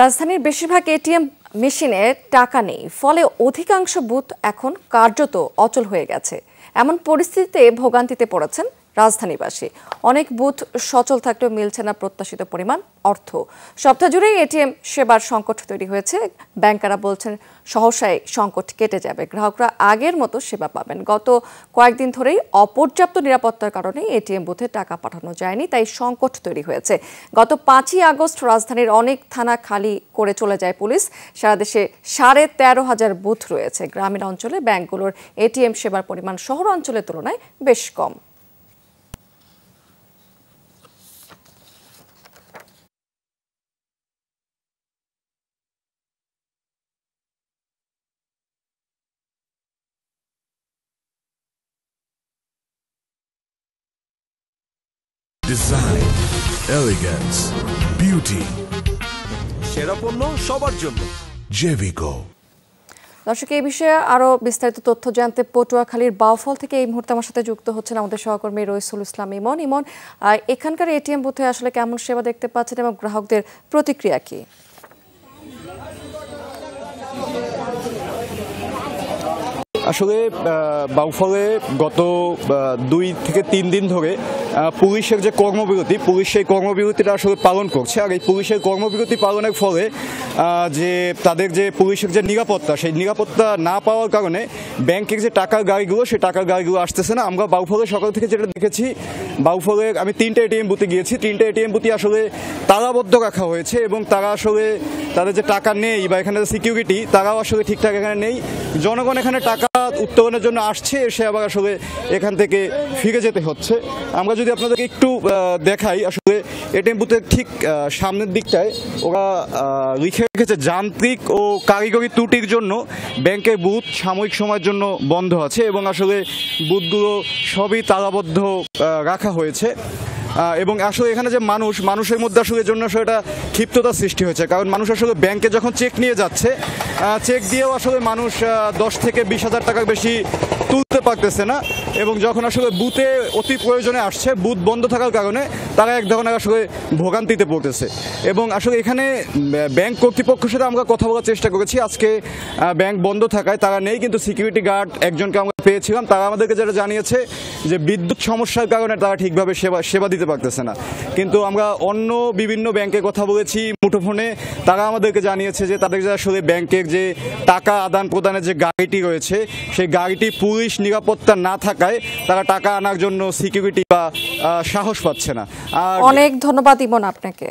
রাজধানীর বেশিরভাগ এটিএম মেশিনে টাকা নেই ফলে অধিকাংশ বুথ এখন কার্যত অচল হয়ে গেছে এমন পরিস্থিতিতে ভোগান্তিতে পড়েছেন রাজধানীবাসী অনেক বুথ সচল থাকলেও মিলছে না প্রত্যাশিত পরিমাণ অর্থ সপ্তাহ জুড়েই এটিএম সেবার সংকট তৈরি হয়েছে ব্যাংকাররা বলছেন সহসায় সংকট কেটে যাবে গ্রাহকরা আগের মতো সেবা পাবেন গত কয়েকদিন ধরেই অপর্যাপ্ত নিরাপত্তার কারণে এটিএম বুথে টাকা পাঠানো যায়নি তাই সংকট তৈরি হয়েছে গত পাঁচই আগস্ট রাজধানীর অনেক থানা খালি করে চলে যায় পুলিশ সারা দেশে সাড়ে তেরো হাজার বুথ রয়েছে গ্রামীণ অঞ্চলে ব্যাংকগুলোর এটিএম সেবার পরিমাণ শহর অঞ্চলের তুলনায় বেশ কম design, elegance, beauty. সেরা দর্শক এই বিষয়ে আরও বিস্তারিত তথ্য জানতে পটুয়াখালীর বাউফল থেকে এই মুহূর্তে আমার সাথে যুক্ত হচ্ছেন আমাদের সহকর্মী রইসুল ইসলাম ইমন ইমন এখানকার এটিএম বুথে আসলে কেমন সেবা দেখতে পাচ্ছেন এবং গ্রাহকদের প্রতিক্রিয়া কী আসলে বাউফলে গত দুই থেকে তিন দিন ধরে পুলিশের যে কর্মবিরতি পুলিশ সেই কর্মবিরতিটা আসলে পালন করছে আর এই পুলিশের কর্মবিরতি পালনের ফলে যে তাদের যে পুলিশের যে নিরাপত্তা সেই নিরাপত্তা না পাওয়ার কারণে ব্যাংকের যে টাকার গাড়িগুলো সেই টাকার গাড়িগুলো আসতেছে না আমরা বাউফলে সকাল থেকে যেটা দেখেছি বাউফলে আমি তিনটে এটিএম বুথে গিয়েছি তিনটে এটিএম বুথে আসলে তালাবদ্ধ রাখা হয়েছে এবং তারা আসলে তাদের যে টাকা নেই বা এখানে সিকিউরিটি তারাও আসলে ঠিকঠাক এখানে নেই জনগণ এখানে টাকা উত্তোলনের জন্য আসছে এসে আবার আসলে এখান থেকে ফিরে যেতে হচ্ছে আমরা যদি আপনাদেরকে একটু দেখাই আসলে এটিএম বুথের ঠিক সামনের দিকটায় ওরা লিখে রেখেছে যান্ত্রিক ও কারিগরি ত্রুটির জন্য ব্যাংকের বুথ সাময়িক সময়ের জন্য বন্ধ আছে এবং আসলে বুথগুলো সবই তালাবদ্ধ রাখা হয়েছে এবং আসলে এখানে যে মানুষ মানুষের মধ্যে আসলে জন্য আসলে এটা ক্ষিপ্ততার সৃষ্টি হয়েছে কারণ মানুষ আসলে ব্যাংকে যখন চেক নিয়ে যাচ্ছে চেক দিয়েও আসলে মানুষ দশ থেকে বিশ হাজার টাকা বেশি তুলতে পারতেছে না এবং যখন আসলে বুথে অতি প্রয়োজনে আসছে বুথ বন্ধ থাকার কারণে তারা এক ধরনের আসলে ভোগান্তিতে পড়তেছে এবং আসলে এখানে ব্যাংক কর্তৃপক্ষের সাথে আমরা কথা বলার চেষ্টা করেছি আজকে ব্যাংক বন্ধ থাকায় তারা নেই কিন্তু সিকিউরিটি গার্ড একজনকে আমরা পেয়েছিলাম তারা আমাদেরকে যেটা জানিয়েছে যে বিদ্যুৎ সমস্যার কারণে তারা ঠিকভাবে সেবা সেবা দিতে পারতেছে না কিন্তু আমরা অন্য বিভিন্ন ব্যাংকে কথা বলেছি মুঠোফোনে তারা আমাদেরকে জানিয়েছে যে তাদের আসলে ব্যাংকের যে টাকা আদান প্রদানের যে গাড়িটি রয়েছে সেই গাড়িটি পুলিশ নিরাপত্তা না থাকায় তারা টাকা আনার জন্য সিকিউরিটি বা সাহস পাচ্ছে না আর অনেক ধন্যবাদ ইমন আপনাকে